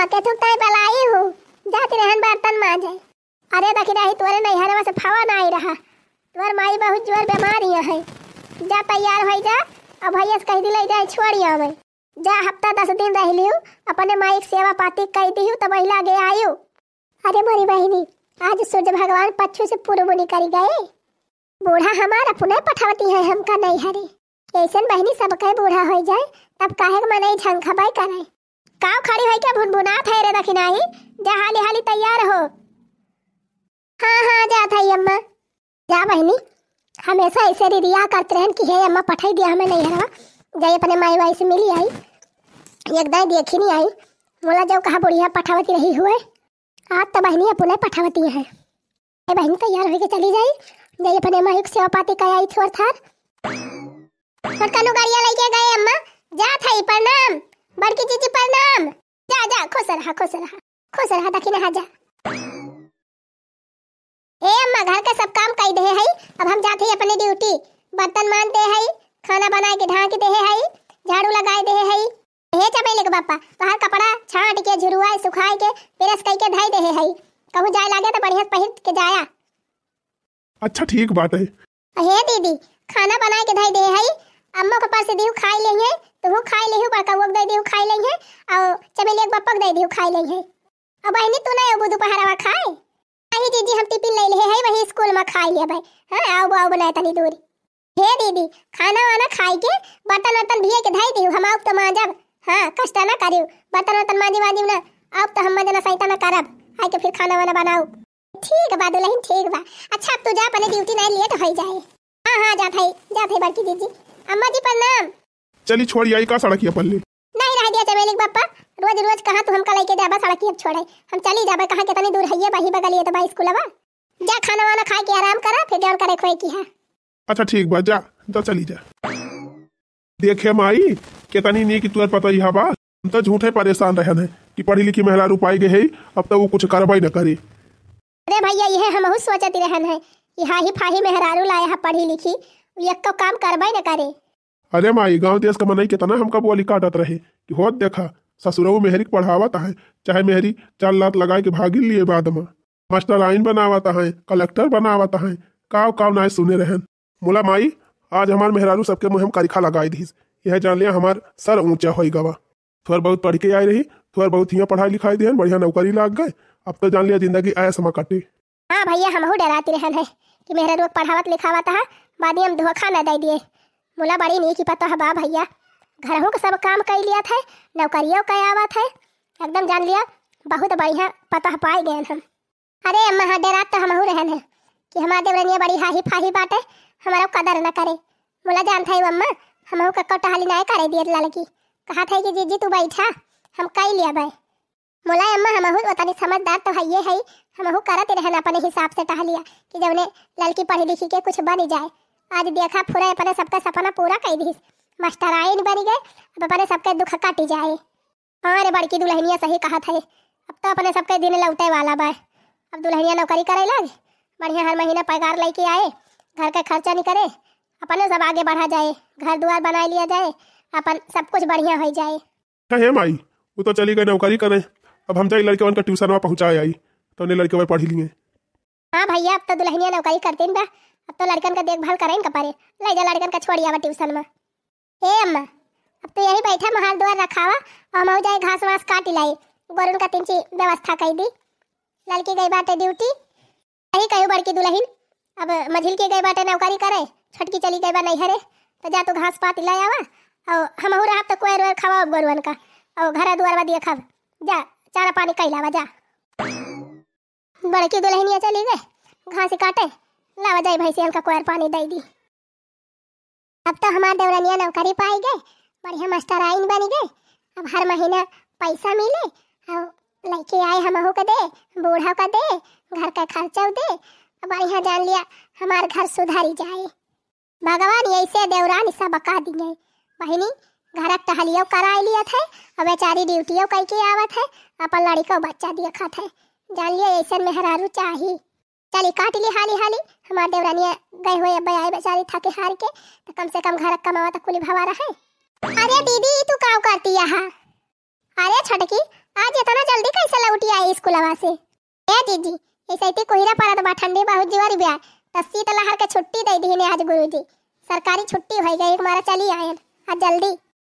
मके थुक तय बलाई हो जात रहन बर्तन मांजे अरे दखी रही तोरे नैहरवा से फावा फवा आई रहा तोर माई बहुत जोर बीमारी है जा तैयार हो जा अब भैया से कह दिले जाए छोड़ी आवे जा हफ्ता दस दिन रह लियो अपने माई की सेवा पाती कह दी तो महिला गे आयो अरे मोरी बहनी आज सूर्य भगवान पच्छु से पूर्व मुनि कर गए बूढ़ा हमारा पुनः पठावती है हमका नहीं हरे ऐसा बहनी कहे बूढ़ा हो जाए तब काहे मनाई झंखबाई करे काव खड़ी है क्या भुनभुनात है रे दखिनाही जा हाली हाली तैयार हो हाँ हाँ जा थाई अम्मा जा बहनी हमेशा ऐसे रिया करते रहन कि हे अम्मा पठाई दिया हमें नहीं हरवा जाई अपने माई वाई से मिली आई एकदम देखी नहीं आई बोला जब कहा बुढ़िया पठावती रही हुए आज हाँ, तो बहनी अपने पठावती है ए बहन तैयार होके चली जाई जाई अपने माई सेवा पाती का आई थोर थार और कनु गाड़िया लेके गए अम्मा जा थाई प्रणाम बड़की जीजी प्रणाम जा जा खुश रहा खुश रहा खुश रहा दखी नहा जा ए अम्मा घर का सब काम कई दे है अब हम जाते हैं अपने ड्यूटी बर्तन मानते है खाना बना के ढांक दे है झाड़ू लगाए दे है हे चबेले के पापा तोहार कपड़ा छाट के झुरवाए सुखाए के प्रेस कई के धई दे है कहूं जाए लागे तो बढ़िया पहिर के जाया अच्छा ठीक बात है हे दीदी खाना बना के धई दे है अम्मा के पास से दियो खाई लेंगे तो वो खाए लेहु बाका वो दे दियो खाए लई है और चमेली एक बपक दे दियो खाए लई है अब बहनी तू नहीं अबू दोपहरवा खाए नहीं दीदी हम टिफिन ले ले है वही स्कूल में खाए ले भाई हां आओ आओ बनाए तनी दूरी हे दीदी खाना वाना खाए के बर्तन बर्तन भिए के धई दियो हम आप तो जब हां कष्ट ना करियो बर्तन वर्तन मांजी मांजी ना अब तो हम ना सहिता ना करब के फिर खाना वाना बनाओ ठीक बा दुल्हन ठीक बा अच्छा अब तू जा पहले ड्यूटी नहीं लेट होई तो जाए हां हां जा भाई जा भाई बड़की दीदी अम्मा जी प्रणाम चली छोड़ आई का सड़क अपन ले नहीं रह दिया चमेली पापा रोज रोज तू तो हमका लेके जाबा सड़क अब छोड़े हम चली जाबा दूर बही बगल ये तो जा खाना वाना खा के आराम करा फिर करे खोए की है अच्छा ठीक बा जा चली जा देखे माई नी पता हम तो झूठे परेशान रहन है पढ़ी लिखी महिला रूपाई गई है अब तक तो वो कुछ कार्रवाई न करे अरे भैया यह हम सोचती रहन है यहाँ ही फाही मेहरारू है पढ़ी लिखी तो काम कार्रवाई न करे अरे माई गांव देश का मनाई कितना हम हमका बोली काटत रहे कि होत देखा ससुरऊ मेहरी को पढ़ावत है चाहे मेहरी चार लात लगाए के भागी लिए बाद में मास्टर लाइन बनावत है कलेक्टर बनावत है काव काव नाय सुने रहन मुला माई आज हमार मेहरारू सबके मुँह हम करिखा लगाई दीस यह जान लिया हमार सर ऊंचा हो गवा थोड़ा बहुत पढ़ के आई रही थोड़ा बहुत यहाँ पढ़ाई लिखाई दी बढ़िया नौकरी लाग गए अब तो जान लिया जिंदगी आया समा कटे हाँ भैया हम डराती रहन है कि मेहरा पढ़ावत लिखावत है बाद में हम धोखा न दे दिए मुला बड़ी नहीं पता है बा भैया घरहू का सब काम कर लिया था नौकरियों का आवा है एकदम जान लिया बहुत बढ़िया पता पाए गए हम अरे अम्मा हाँ डेरात तो हम रहन है कि हमारे देवरनिया बड़ी हाही फाही बाटे हमारा कदर न करे मुला जान था अम्मा हमहू का कौटहाली ना करे दिए लड़की कहा था कि जीजी तू बैठा हम कई लिया भाई मुला अम्मा हमहू उतनी समझदार तो है ये है हमहू करते रहन अपने हिसाब से टहलिया कि जब जौने लड़की पढ़ी लिखी के कुछ बन जाए आज देखा पूरा अपने सबका सपना पूरा कर दी मास्टर आयन बन गए अब अपने सबके दुख काटी जाए हाँ रे बड़की दुल्हनिया सही कहा था अब तो अपने सबके दिन लौटे वाला बा अब दुल्हनिया नौकरी करे लग बढ़िया हर महीना पगार लेके आए घर का खर्चा नहीं करे अपने सब आगे बढ़ा जाए घर द्वार बना लिया जाए अपन सब कुछ बढ़िया हो जाए कहे माई वो तो चली गई नौकरी करे अब हम तो लड़के उनका ट्यूशन में पहुँचा आई तो लड़के लड़के पढ़ी लिए हाँ भैया अब तो दुल्हनिया नौकरी करते हैं अब तो लड़कन का देखभाल करे इनका पारे ले जा लड़कन का छोड़ी आवा ट्यूशन में हे अम्मा अब तो यही बैठा महाल द्वार रखावा और हम जाए घास वास काट लाई गोरुन का तीन व्यवस्था कर दी लड़की गई बाटे ड्यूटी अरे कहू बड़की दुल्हन अब मझिल के गए बाटे नौकरी करे छटकी चली गई बा नहीं हरे तो जा तू घास पात ला आवा और हम रहा तो कोयर वर खावा गरुवन का और घर द्वार बा देखब जा चारा पानी लावा जा बड़की दुल्हनिया चली गए घास काटे लावा जाए भाई से हल्का कोयर पानी दई दी अब तो हमार देवरनिया नौकरी पाई गए बढ़िया मास्टर आइन बन गए अब हर महीना पैसा मिले और लड़के आए हम के दे बूढ़ा का दे घर का खर्चा दे अब यहाँ जान लिया हमार घर सुधारी जाए भगवान ऐसे देवरान सब बका दिए बहनी घर टहलियो करा लिया थे और बेचारी ड्यूटियों करके आवत है अपन लड़की बच्चा दिया खात है जान लिया ऐसे मेहरारू चाहिए चली काट ली हाली हाली हमार देवरानी गए हुए अब आए बेचारी थके हार के तो कम से कम घर कमावा तक कुली भवा रहे अरे दीदी तू का करती यहाँ अरे छटकी आज इतना जल्दी कैसे लौटी आई स्कूल से ए दीदी ऐसे ही तो कोहरा पड़ा तो ठंडी बहुत जीवर ब्या तस्सी तो लहर के छुट्टी दे दी ने आज गुरुजी सरकारी छुट्टी हो गई एक मारा चली आए आज जल्दी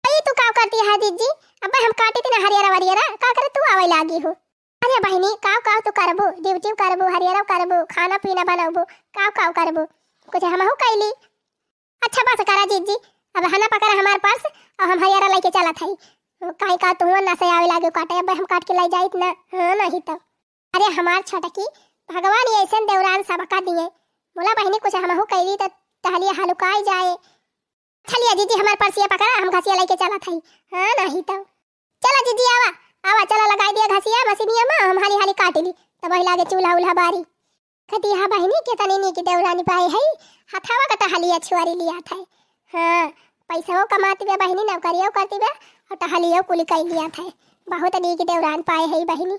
अरे तू का करती है दीदी अब हम काटे थे ना हरियरा वरियरा का करे तू आवे लागी हो रे बहिनी काव काव तो करबो ड्यूटी करबो हरियरव करबो खाना पीना बनाबो काव काव करबो कुछ हम हो कैली अच्छा बात करा जीत जी अब हना पकर हमार पास और हम हरियरा लेके चला थई काई का तू ना से आवे लागे काटे अब हम काट के ले जाई इतना हां नहीं तो अरे हमार छटकी भगवान ये ऐसे दौरान सबका दिए बोला बहिनी कुछ हम हो कैली तो टहलिया हलुकाई जाए चलिए लिया जीजी हमार ये पकड़ा हम घसिया लेके चला थई हां नहीं तो चला जीजी आवा आवा चला लगाई दिया घसिया बसिनिया में हम हाली हाली काट ली तब हिला लागे चूल्हा उल्हा बारी खती हा बहनी के तनी नी के देवरानी पाए है हथावा कटा हालिया छुआरी लिया था हां हाँ, पैसा वो कमाती बे बहनी नौकरियो करती बे और टहलियो कुली कई लिया था बहुत नी के देवरान पाए है बहनी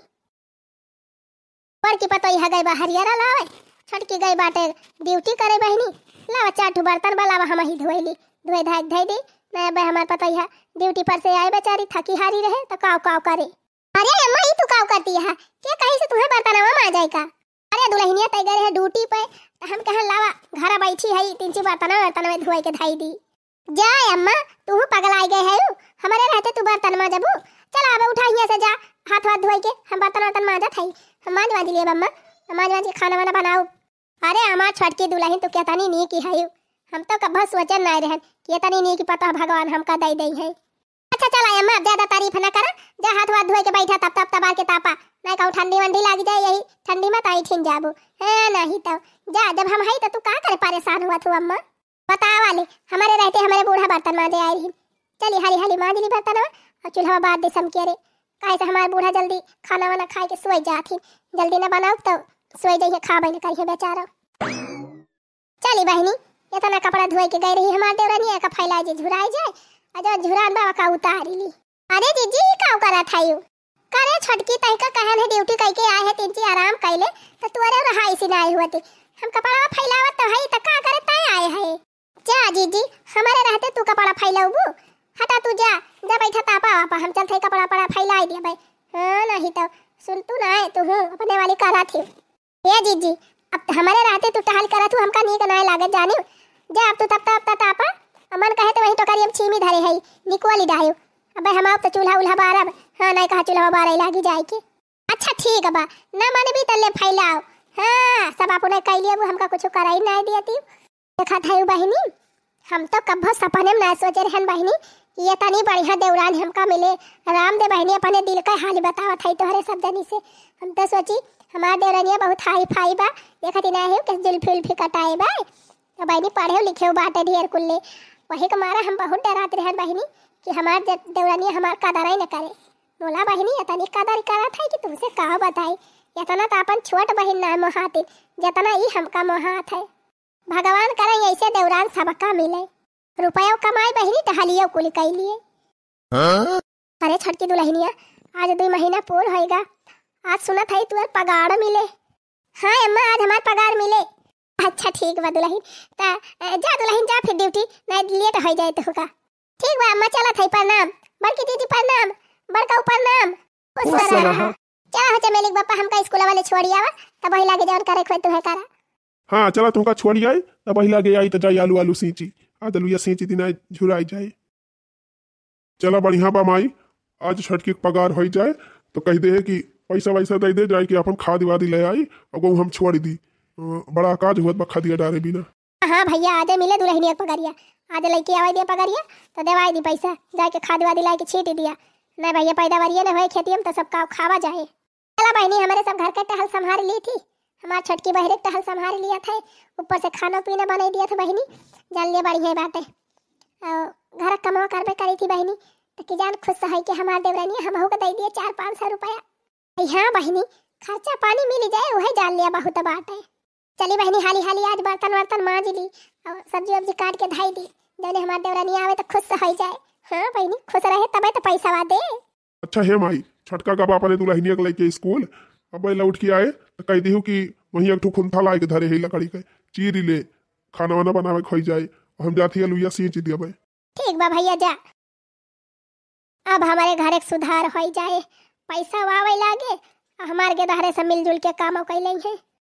पर की पतोई हा गई बाहर यारा लावे छटकी गई बाटे ड्यूटी करे बहनी लावा चाटू बर्तन बलावा हम ही धोई ली धोई धाक धई दी मैं बे हमार पता ही है ड्यूटी पर से आए बेचारी थकी हारी रहे तो काव काव करे अरे अम्मा ई तू काव करती है के कहीं से तुहे बर्तनवा में आ का अरे दुल्हनिया तय तो गए है ड्यूटी पे तो हम कहे लावा घर बैठी है तीन ची बर्तनवा बर्तनवा धोए के धाई दी जा अम्मा तू पगल आई गए है हमारे रहते तू बर्तन बर्तनवा जाबू चल आबे उठा हिया से जा हाथ हाथ धोए के हम बर्तन बर्तन जा थाई हम मांज माज लिए अम्मा माज मांज के खाना वाना बनाओ अरे अम्मा छटकी दुल्हन तो कहता नहीं नी की है हम तो कभी सोचन नहीं रहन कि इतनी नहीं कि पता भगवान हमका दई दई है अच्छा चल आया मैं ज्यादा तारीफ ना कर जा हाथ वाथ धोए के बैठा तब तब तबा के तापा मैं कहूं ठंडी वंडी लग जाए यही ठंडी में ताई तो ठिन जाबू है नहीं तो जा जब हम है तो तू का करे परेशान हुआ तू अम्मा बता वाले हमारे रहते हमारे बूढ़ा बर्तन मांजे आए रही चली हरी हरी मांज ली बर्तन और चूल्हा बाद दे समके रे काहे से हमारे बूढ़ा जल्दी खाना वाना खाए के सोई जाथिन जल्दी ना बनाओ तो सोई जाइए खा बैल करिए बेचारा चली बहनी इतना कपड़ा धोए के गई रही हमार देवरानी एक फैला जे झुराई जाए अजो झुरान बाबा का उतार ली अरे जीजी ये का करा था यू करे छटकी तई का कहन है ड्यूटी कह के आए है तिनची ची आराम कैले तो तुअरे रहा इसी ना आई हुआ थी हम कपड़ा फैलावत तो है त का करे तई आए है जा जीजी हमारे रहते तू कपड़ा फैलाऊबू हटा तू जा जा बैठा ता पापा हम चलते कपड़ा पड़ा फैला दे भाई हां नहीं तो सुन तू ना है तू हूं अपने वाली करा थी ए जीजी अब हमारे रहते तू टहल करा तू हमका नीक कनाए लागत जानी जा अब तू तो तब तब तब तप हाँ। अमन कहे तो वही तो अब छीमी धरे है निकोली डायो अब हम आप तो चूल्हा उल्हा बारब हां नहीं कहा चूल्हा बारे लागी जाए के अच्छा ठीक बा हाँ। ना मन भी तले फैलाओ हां सब आप उन्हें कह लिया हमका कुछ कराई नहीं दिया देखा थायो बहिनी हम तो कब्बो सपने में ना सोचे रहन बहिनी ये तनी तो बढ़िया देवरान हमका मिले राम दे बहिनी अपने दिल का हाल बतावत है तोहरे सब जनी से हम तो सोची हमार देवरानिया बहुत हाई फाई बा देखा ती ना है कैसे जुल्फी उल्फी कटाए बा तो बहनी पढ़े लिखे बाटे ढेर कुल्ले वही के तो मारा हम बहुत डरात रहे बहनी कि हमार देवरानी हमार ही न करे बोला बहनी इतनी कदर करा था कि तुमसे कहा बताई इतना तो, तो अपन छोट बहन ना मोहाते जितना ही हमका मोहात है भगवान करे ऐसे देवरान सबका मिले रुपये कमाए बहनी टहलियो कुल कह लिए अरे छटकी दुल्हनिया आज दो महीना पूर होएगा आज सुना था तुम्हारे पगार मिले हाँ अम्मा आज हमारे पगार मिले अच्छा ठीक बा दुलहिन त जा दुलहिन जा फिर ड्यूटी नै लेट हो जाए त होगा ठीक बा अम्मा चला थई प्रणाम बड़की दीदी प्रणाम बड़का ऊपर प्रणाम चला हो चमेलिक बापा हमका स्कूल वाले छोड़ी आवा त बही लागे जान करे खोए तुहे करा हां चला तुमका छोड़ी आई त बही लागे आई त जाई आलू आलू सींची आ दलुया सींची दिना झुराई जाए चला बढ़िया बा माई आज छठ की पगार हो जाए तो कह दे कि पैसा वैसा दे दे जाए कि अपन खाद वादी ले आई और हम छोड़ दी बड़ा काज हुआ बखा तो दिया डारे बिना हाँ भैया आधे मिले एक पगड़िया आधे लड़की आवाई दिया पगड़िया तो देवाई दी पैसा जाके खाद वादी लाके छीट दिया नहीं भैया पैदावारिया ना हुई खेती में तो सबका खावा जाए चला बहनी हमारे सब घर का टहल संभाल ली थी हमारा छटकी बहरे टहल संभाल लिया था ऊपर से खाना पीना बना दिया था बहनी जान लिया बढ़िया बात है और घर कमा करबे करी थी बहनी तो कि जान खुश है कि हमारे देवरानी हम के दे दिए चार पाँच सौ रुपया हाँ बहनी खर्चा पानी मिल जाए वही जान लिया बहुत बात है चली बहनी हाली हाली आज बर्तन वर्तन मांज ली और सब्जी वब्जी काट के धाई दी जौने हमारे देवरानी आवे तो खुश हो जाए हाँ बहनी खुश रहे तब तो पैसा वा दे अच्छा है माई छटका का बापा ने दुल्हनिया के लेके स्कूल अब लौट के आए तो कह दी कि वहीं एक खुंथा लाए के धरे है लकड़ी के चीरी ले खाना वाना बनावे खई जाए हम जाती है लुइया सींच दिया भाई ठीक बा भैया जा अब हमारे घर एक सुधार हो जाए पैसा वावे लागे हमारे घर से मिलजुल के काम कर लेंगे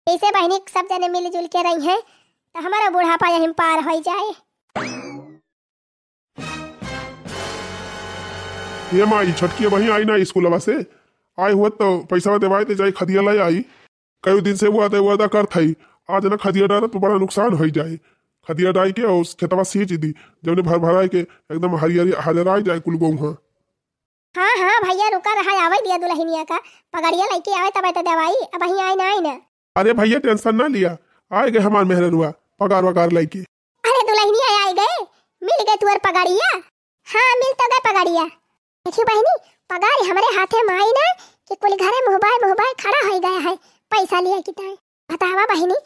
ऐसे बहनी सब जने मिलजुल के रही हैं तो हमारा बुढ़ापा यहीं पार हो जाए ये माई छटकी बहनी आई ना स्कूल से आई हुआ तो पैसा देवाए तो जाए खदिया लाई आई कई दिन से वो आते वादा कर थी आज ना खदिया डाला तो बड़ा नुकसान हो जाए खदिया डाई के और खेतवा सींच दी जब ने भर भराए के एकदम हरियरी आई जाए कुल गऊ हाँ हाँ हाँ भैया रुका रहा आवे दिया दुल्हनिया का पगड़िया लेके आवे तब तो दवाई अब ही आई ना आई ना अरे भैया टेंशन ना लिया आए गए हमारे हमार हुआ पगार वगार लाई के अरे दुल्हनी आए आए गए मिल गए तुअर पगाड़िया हाँ मिल तो गए पगाड़िया देखियो बहनी पगार हमारे हाथे में आई ना कि कुल घरे मोहबाय मोहबाय खड़ा हो गया है पैसा लिया की ताए बतावा बहनी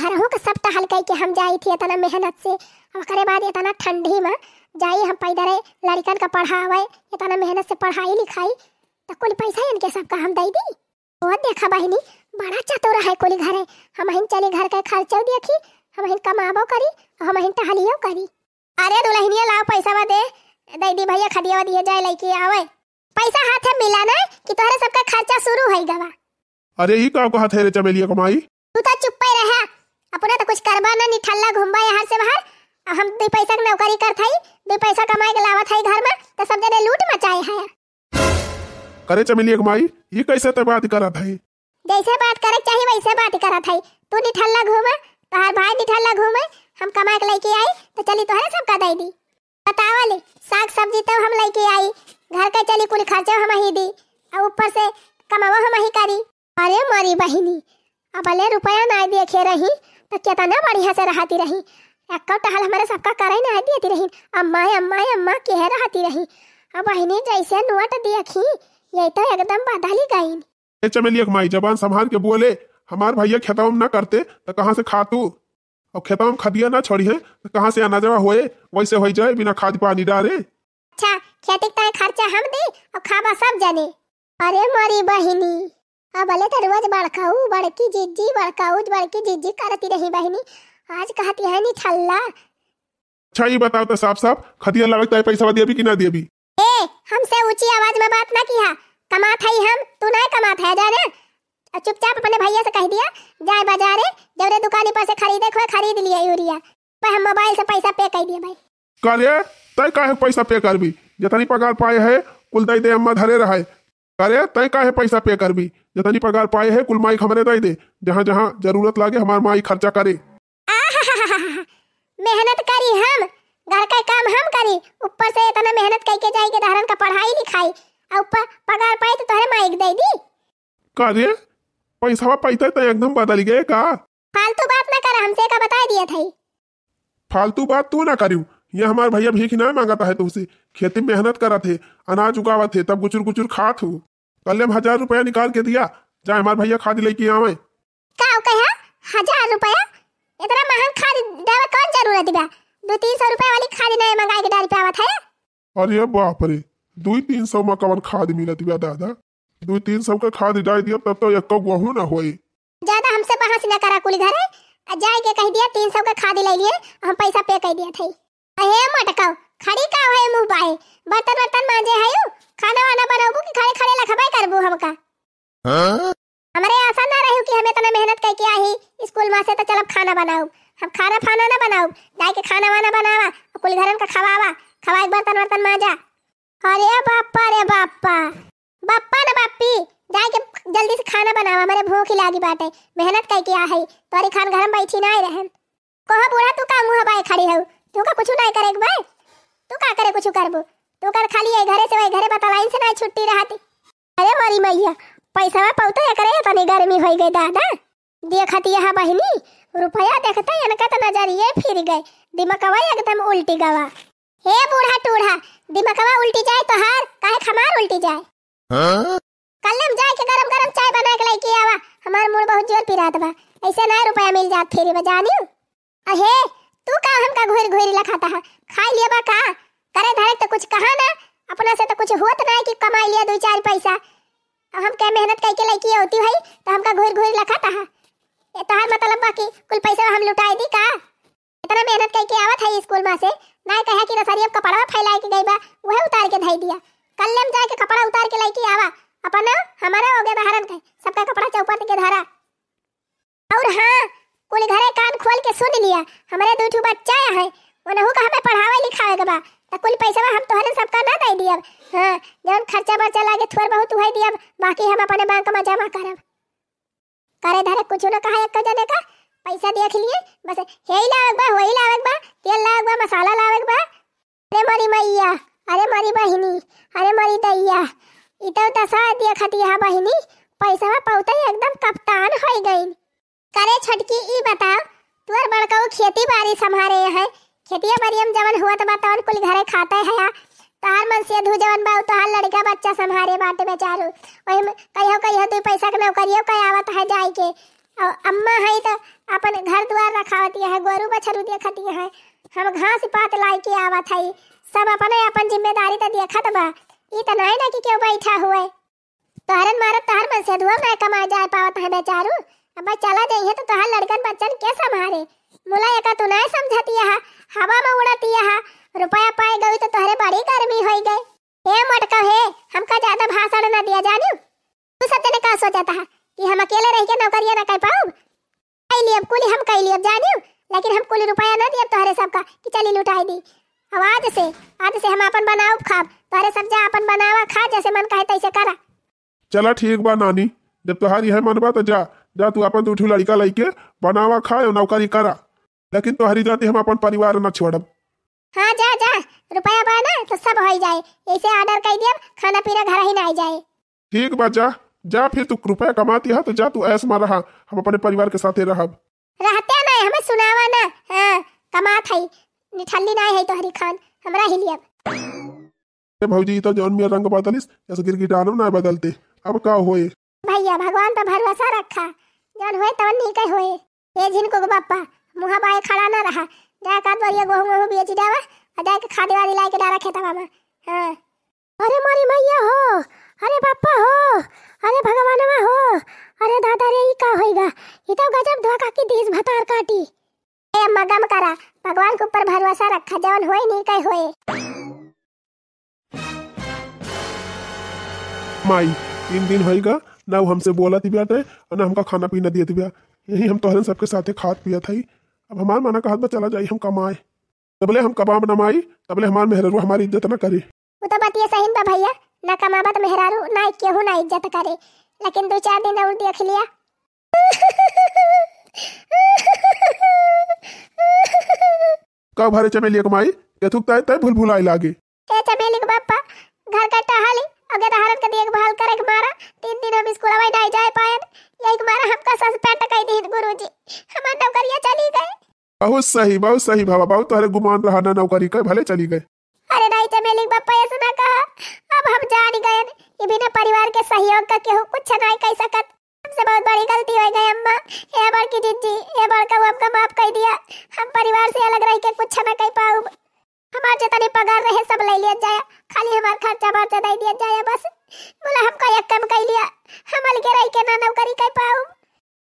घर हो का सब तहल कह के हम जाई थी इतना मेहनत से अब करे बाद इतना ठंडी में जाई हम पैदल लड़कन का पढ़ावे इतना मेहनत से पढ़ाई लिखाई तो कुल पैसा इनके सबका हम दे दी बहुत देखा बहनी बड़ा चतोरा है कोली घर है हम हिन चले घर का खर्चा देखी हम हिन कमाबो करी हम हिन टहलियो करी अरे दुलहिनिया ला पैसा वा दे दैदी भैया खदिया दिए जाए लड़की आवे पैसा हाथ में मिला ना कि तोहरे सबका खर्चा शुरू है गवा अरे ही का को हाथ है रे चमेलिया कमाई तू तो चुप पे रह अपना तो कुछ करबा ना निठल्ला घुमबा यहां से बाहर हम दे पैसा के नौकरी कर थई दे पैसा कमाए के लावत है घर में तो सब जने लूट मचाए है करे चमेलिया कमाई ये कैसे तो बात करत है जैसे बात करे चाहे वैसे बात करा था तू निठल्ला घूमे तोहार भाई निठल्ला घूमे हम कमा के लेके आई तो चली तोहरे सबका दे दी बतावा ले साग सब्जी तो हम लेके आई घर का चली कुल खर्चा हम ही दी और ऊपर से कमावा हम ही करी अरे मारी बहिनी अब अले रुपया ना देखे रही तो कितना बढ़िया से रहती रही अक्का टहल हमारे सबका करे ना देती रही अम्मा अम्मा अम्मा कह रहती रही अब बहिनी जैसे नोट देखी ये तो एकदम बदल ही गई चमेलिया माई जबान संभाल के बोले हमार भैया खेतम ना करते तो कहाँ से खातू और खेतम में खदिया ना छोड़ी है तो कहाँ से आना जवा होए वैसे हो जाए बिना खाद पानी डाले अच्छा खेती का तो खर्चा हम दे और खाबा सब जाने अरे मारी बहिनी अब भले तो रोज बड़काऊ बड़की जिज्जी बड़काऊ बड़की जिज्जी करती रही बहिनी आज कहती है नी छल्ला अच्छा ये बताओ तो साफ साफ खदिया है तो पैसा दिया भी कि ना दिया भी ए हमसे ऊंची आवाज में बात ना किया कमात है हम तू नहीं कमात है जा रे चुपचाप अपने भैया से कह दिया जाए बाजारे जब रे दुकान पर से खरीदे खोए खरीद लिया यूरिया पर हम मोबाइल से पैसा पे कर दिए भाई करे तय काहे पैसा पे करबी जतनी पगार पाए है कुल दई दे अम्मा धरे रहे करे तय काहे पैसा पे करबी जतनी पगार पाए है कुल माई हमरे दई दे जहाँ जहाँ जरूरत लागे हमार माई खर्चा करे मेहनत करी हम घर का काम हम करी ऊपर से इतना मेहनत करके जाएंगे धारण का पढ़ाई लिखाई अव पगार पाए तो तोरे माइक दे दी का रे वा पैसा तो एकदम बदल गए का फालतू बात ना कर हमसे का बता दिया था फालतू बात तू ना करियो ये हमारे भैया भीख ना मांगता है तुमसे तो खेती मेहनत करा थे अनाज उगावा थे तब गुचुर गुचुर खा थू कल हजार रुपया निकाल के दिया जाए हमारे भैया खाद लेके आवे का कहा हजार रुपया इतना महान खाद देवा कौन जरूरत बा दो तीन सौ रुपया वाली खाद नहीं मंगाई के डाल पे आवत है अरे बाप रे दुई तीन सौ में कवन खाद मिलत बा दादा दुई तीन सौ का खाद डाल दिया तब तो एक गहू ना होई ज्यादा हमसे बहस ना करा कुल घरे जाए के कह दिया तीन सौ का खाद ले लिए हम पैसा पे कर दिया थे अहे मटकाओ खड़ी का है मुंह बाए बर्तन बर्तन मांजे है खाना वाना बनाबू कि खड़े खड़े लखबाई करबू हमका हां हमरे आशा ना रहू कि हम इतना मेहनत करके आही स्कूल मा से तो चलब खाना बनाऊ हम खाना फाना ना बनाऊ जाए के खाना वाना बनावा कुल घरन का खवावा खवाए बर्तन बर्तन मांजा अरे बापा अरे बापा बापा ना बापी जाए के जल्दी से खाना बनावा मेरे भूख ही लागी बाटे मेहनत कई के आ है तोरे खान घर में बैठी ना रहे कहो बूढ़ा तू का मुंह बाए खड़ी हो तू का कुछ ना करे एक बार तू का करे कुछ करबो तू कर खाली है घरे से वही घरे लाइन से ना छुट्टी रहती अरे मारी मैया पैसा में पहुंचा करे नहीं गर्मी हो गई दादा देखती यहां बहनी रुपया देखता इनका तो नजरिए फिर गए दिमागवा एकदम उल्टी गवा हे बूढ़ा टूढ़ा दिमकवा उल्टी जाए तो हार काहे खमार उल्टी जाए हां कल हम जाए के गरम गरम चाय बना के लेके आवा हमार मुंह बहुत जोर पिरात बा ऐसे ना रुपया मिल जात फिर बजानी अहे तू का हम हमका घोरी घोरी लखाता है खा लिया बा का करे धरे तो कुछ कहा ना अपना से तो कुछ होत ना कि कमाई लिया दो चार पैसा अब हम के मेहनत के लेके होती भाई तो हम हमका घोरी घोरी लखाता है ये तो हर मतलब बाकी कुल पैसा हम लुटाए दी का इतना मेहनत के आवत है स्कूल मां से ना कहे कि रसरिया अब कपड़ा फैला के गई बा वह उतार के धई दिया कल लेम जाए के कपड़ा उतार के लेके आवा अपन हमारा हो गए बहरन के सबका कपड़ा चौपट के धरा और हां कुल घरे कान खोल के सुन लिया हमारे दो ठो बच्चा है ओनहु का हमें पढ़ावे लिखावे के बा त कुल पैसा हम तोहरे सबका ना दे दिया हां जौन खर्चा बर्चा लागे थोर बहुत उहे दिया बाकी हम अपने बैंक में जमा करब करे धरे कुछ न कहे एक जने का पैसा देख लिए बस हे लावक बा वही लावक बा तेल लावक बा मसाला लावक बा अरे मरी मैया अरे मरी बहिनी अरे मरी दैया इतना त सा देखत यह बहिनी पैसा में पौता एकदम कप्तान हो गई करे छटकी ई बताओ तोर बड़का खेती बाड़ी संभारे है खेतिया बाड़ी जवन हुआ तो बताओ कुल घरे खाते है या तार मन से जवन बाऊ तहार लड़का बच्चा संभारे बाटे बेचारू वही कहियो कहियो तू पैसा के नौकरियो कयावत है जाई के और अम्मा है तो अपन घर द्वार रखावती है गोरू बछरू देखती है हम घास पात लाई के आवत है सब अपने अपन जिम्मेदारी तो देखत बा ई त तो नहीं ना कि क्यों बैठा हुए तोहरन मारत तोहर मन से धुआ मैं कमा जाए पावत है बेचारू अब चला जाइए तो तोहर लड़कन बच्चन के संभाले मुला एक तो नहीं समझती है हवा में उड़ती है रुपया पाए गई तो तोहरे बड़ी गर्मी हो गई ए मटका है हमका ज्यादा भाषण ना दिया जानू तू सत्य ने का सोचा था कि हम अकेले रह के नौकरिया ना कर पाऊ पाऊब लिए अब कुली हम लिए अब जानियो लेकिन हम कुली रुपया ना दिए तोहरे सबका कि चली लुटाई दी आवाज से आज से हम अपन बनाओ खाब तोहरे सब जा अपन बनावा खा जैसे मन कहे तैसे करा चला ठीक बा नानी जब तोहार है मन बा तो जा जा तू अपन दूठू लड़का लेके बनावा खाए नौकरी करा लेकिन तोहरी जाति हम अपन परिवार ना छोड़ब हाँ जा जा रुपया बा ना तो सब हो जाए ऐसे ऑर्डर कह दिया खाना पीना घर ही ना आ जाए ठीक बा जा जा फिर तू कृपया कमाती है हाँ, तो जा तू ऐस मार रहा हम अपने परिवार के साथ रहब रहते ना हमें सुनावा ना हां कमात है निठल्ली ना है तो हरी खान हमरा ही लिया ए भौजी तो जोन में रंग बदलिस ऐसे गिरगिटानो ना बदलते अब का होए भैया भगवान तो भरोसा रखा जौन होए तवन नहीं कह होए ए जिनको को बापा मुहा बाए खड़ा ना रहा जा का बरिया गहूं में बेच देवा आ और के खादे वाली लाके डारा खेता मामा हां अरे मारी मैया हो अरे पापा हो अरे भगवान भगवानवा हो अरे दादा रे ई का होएगा ई तो गजब धोखा की देश भतार काटी ए मगम करा भगवान के ऊपर भरोसा रखा जवन होए नहीं कई होए माई तीन दिन होएगा ना वो हमसे बोला थी बिया और ना हमका खाना पीना दिया थी बिया यही हम तोहरन सबके साथे खात पिया था ही अब हमार माना का हाथ में चला जाई हम कमाए तबले हम कबाब नमाई तबले हमार मेहररू हमारी इज्जत ना करे वो तो बात ये सही बा भैया न कमाबत तो मेहरारू ना केहू ना इज्जत करे लेकिन दो चार दिन और देख लिया का भरे चमेली कमाई के थुकता है तय भूल भुलाई लागे ए चमेली के बापा घर का टहली अगर तो हरन के देखभाल करे के मारा तीन दिन हम स्कूल आवे नहीं जाए पाए यही के मारा हमका सस पे टकाई दीन गुरुजी हमर नौकरिया चली गए बहुत सही बहुत सही बाबा बहुत तोरे गुमान रहा ना नौकरी के भले चली गए आई थे मेलिक बापा ऐसा ना कहा अब हम जान गए ये बिना परिवार के सहयोग का केहू कुछ ना कह सकत हमसे बहुत बड़ी गलती हो गई अम्मा ए बार की जिज्जी ए बार का वो हमका माफ कर दिया हम परिवार से अलग रह के कुछ ना कह पाऊ हमार जितने पगार रहे सब ले लिया जाए खाली हमार खर्चा बर्चा दे दिया जाए बस बोला हमका एक कम कर लिया हम अलग रह के ना नौकरी कर पाऊ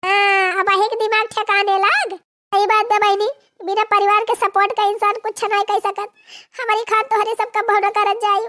हां अब एक दिमाग ठिकाने लाग सही बात है बहनी बिना परिवार के सपोर्ट का इंसान कुछ नहीं कह सकता हमारी खान हरे सबका भवना करत जायू